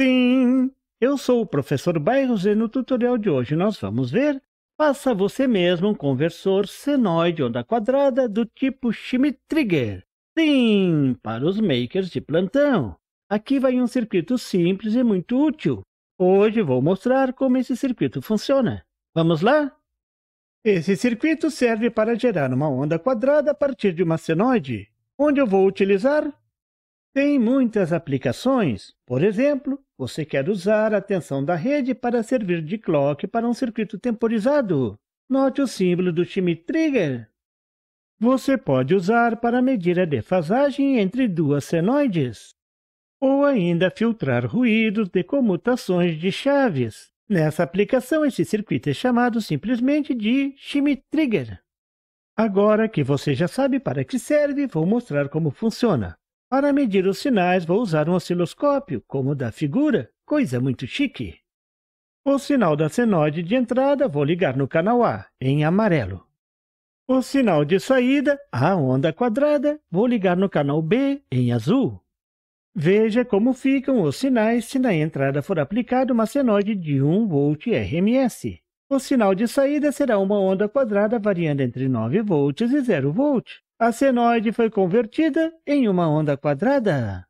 Sim, eu sou o professor Bairros e no tutorial de hoje nós vamos ver Faça você mesmo um conversor senoide onda quadrada do tipo Schmitt-Trigger. Sim, para os makers de plantão. Aqui vai um circuito simples e muito útil. Hoje vou mostrar como esse circuito funciona. Vamos lá? Esse circuito serve para gerar uma onda quadrada a partir de uma senoide, onde eu vou utilizar. Tem muitas aplicações, por exemplo, você quer usar a tensão da rede para servir de clock para um circuito temporizado. Note o símbolo do Schmitt Trigger. Você pode usar para medir a defasagem entre duas senoides. Ou ainda filtrar ruídos de comutações de chaves. Nessa aplicação, esse circuito é chamado simplesmente de Schmitt Trigger. Agora que você já sabe para que serve, vou mostrar como funciona. Para medir os sinais, vou usar um osciloscópio, como o da figura, coisa muito chique. O sinal da senoide de entrada vou ligar no canal A, em amarelo. O sinal de saída, a onda quadrada, vou ligar no canal B, em azul. Veja como ficam os sinais se na entrada for aplicada uma senoide de 1 volt RMS. O sinal de saída será uma onda quadrada variando entre 9 volts e 0 V a senoide foi convertida em uma onda quadrada.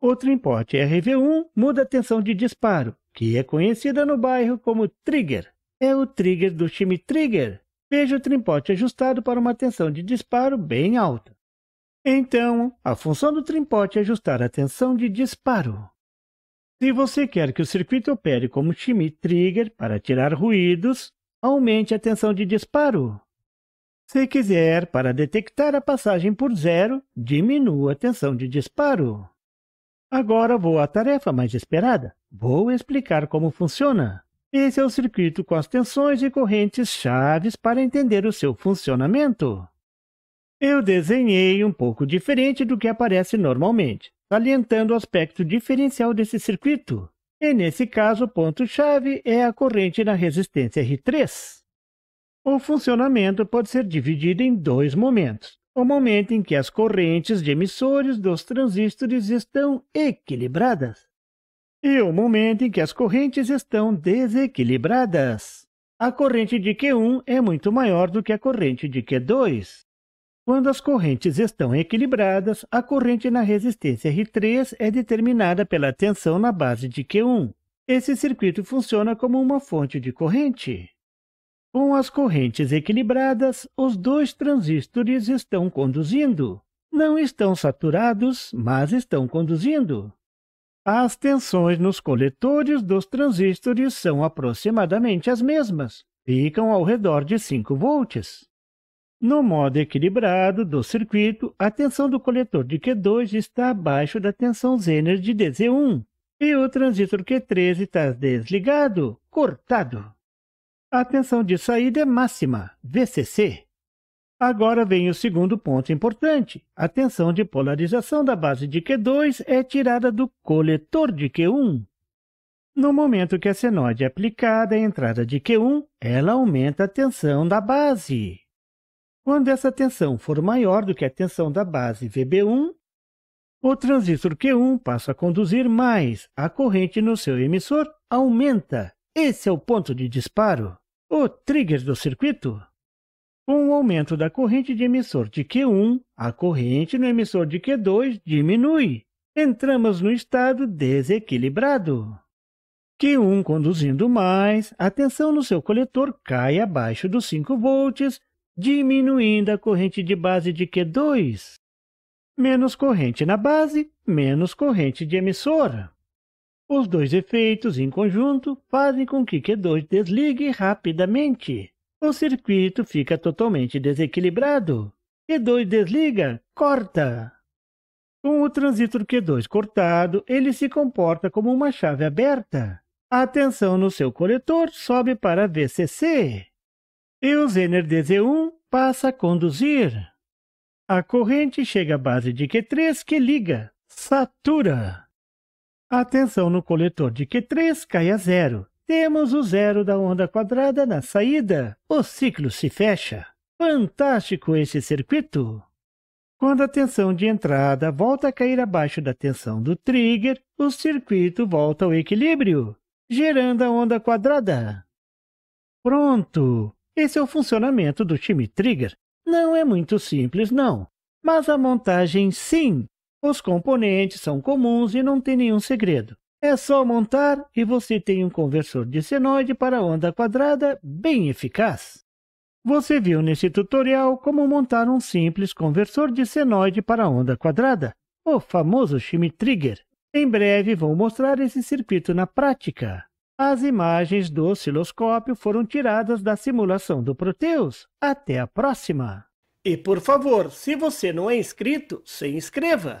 O trimporte RV1 muda a tensão de disparo, que é conhecida no bairro como trigger. É o trigger do chime Trigger. Veja o trimpote ajustado para uma tensão de disparo bem alta. Então, a função do trimpote é ajustar a tensão de disparo. Se você quer que o circuito opere como chime Trigger para tirar ruídos, aumente a tensão de disparo. Se quiser, para detectar a passagem por zero, diminua a tensão de disparo. Agora vou à tarefa mais esperada. Vou explicar como funciona. Esse é o circuito com as tensões e correntes chaves para entender o seu funcionamento. Eu desenhei um pouco diferente do que aparece normalmente, salientando o aspecto diferencial desse circuito. E, nesse caso, o ponto-chave é a corrente na resistência R3. O funcionamento pode ser dividido em dois momentos. O momento em que as correntes de emissores dos transistores estão equilibradas e o momento em que as correntes estão desequilibradas. A corrente de Q1 é muito maior do que a corrente de Q2. Quando as correntes estão equilibradas, a corrente na resistência R3 é determinada pela tensão na base de Q1. Esse circuito funciona como uma fonte de corrente. Com as correntes equilibradas, os dois transistores estão conduzindo. Não estão saturados, mas estão conduzindo. As tensões nos coletores dos transistores são aproximadamente as mesmas, ficam ao redor de 5 volts. No modo equilibrado do circuito, a tensão do coletor de Q2 está abaixo da tensão zener de dz 1 e o transistor q 3 está desligado, cortado. A tensão de saída é máxima, VCC. Agora vem o segundo ponto importante. A tensão de polarização da base de Q2 é tirada do coletor de Q1. No momento que a senoide é aplicada à entrada de Q1, ela aumenta a tensão da base. Quando essa tensão for maior do que a tensão da base VB1, o transistor Q1 passa a conduzir mais, a corrente no seu emissor aumenta esse é o ponto de disparo, o trigger do circuito. Com o aumento da corrente de emissor de Q1, a corrente no emissor de Q2 diminui. Entramos no estado desequilibrado. Q1 conduzindo mais, a tensão no seu coletor cai abaixo dos 5 volts, diminuindo a corrente de base de Q2. Menos corrente na base, menos corrente de emissor. Os dois efeitos em conjunto fazem com que Q2 desligue rapidamente. O circuito fica totalmente desequilibrado. Q2 desliga, corta. Com o transistor Q2 cortado, ele se comporta como uma chave aberta. A tensão no seu coletor sobe para VCC. E o Zener DZ1 passa a conduzir. A corrente chega à base de Q3, que liga, satura. Atenção no coletor de Q3 cai a zero. Temos o zero da onda quadrada na saída. O ciclo se fecha. Fantástico esse circuito! Quando a tensão de entrada volta a cair abaixo da tensão do trigger, o circuito volta ao equilíbrio, gerando a onda quadrada. Pronto! Esse é o funcionamento do time trigger. Não é muito simples, não. Mas a montagem, sim, os componentes são comuns e não tem nenhum segredo. É só montar e você tem um conversor de senoide para onda quadrada bem eficaz. Você viu nesse tutorial como montar um simples conversor de senoide para onda quadrada, o famoso Schmitt Trigger. Em breve vou mostrar esse circuito na prática. As imagens do osciloscópio foram tiradas da simulação do Proteus. Até a próxima! E, por favor, se você não é inscrito, se inscreva!